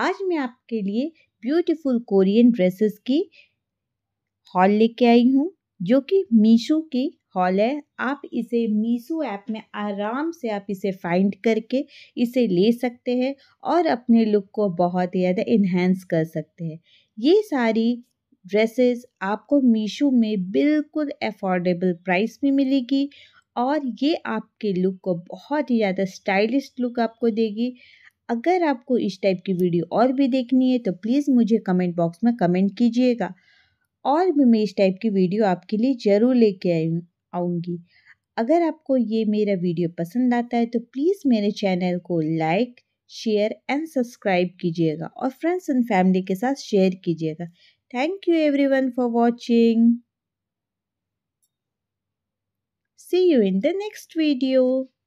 आज मैं आपके लिए ब्यूटीफुल कोरियन ड्रेसेस की हॉल लेके आई हूँ जो कि मीशो की हॉल है आप इसे मीशो ऐप में आराम से आप इसे फाइंड करके इसे ले सकते हैं और अपने लुक को बहुत ही ज़्यादा इन्हेंस कर सकते हैं ये सारी ड्रेसेस आपको मीशो में बिल्कुल अफोर्डेबल प्राइस में मिलेगी और ये आपके लुक को बहुत ही ज़्यादा स्टाइलिश लुक आपको देगी अगर आपको इस टाइप की वीडियो और भी देखनी है तो प्लीज़ मुझे कमेंट बॉक्स में कमेंट कीजिएगा और भी मैं इस टाइप की वीडियो आपके लिए ज़रूर लेके आई आऊँगी अगर आपको ये मेरा वीडियो पसंद आता है तो प्लीज़ मेरे चैनल को लाइक शेयर एंड सब्सक्राइब कीजिएगा और फ्रेंड्स एंड फैमिली के साथ शेयर कीजिएगा thank you one for watching see you in the next video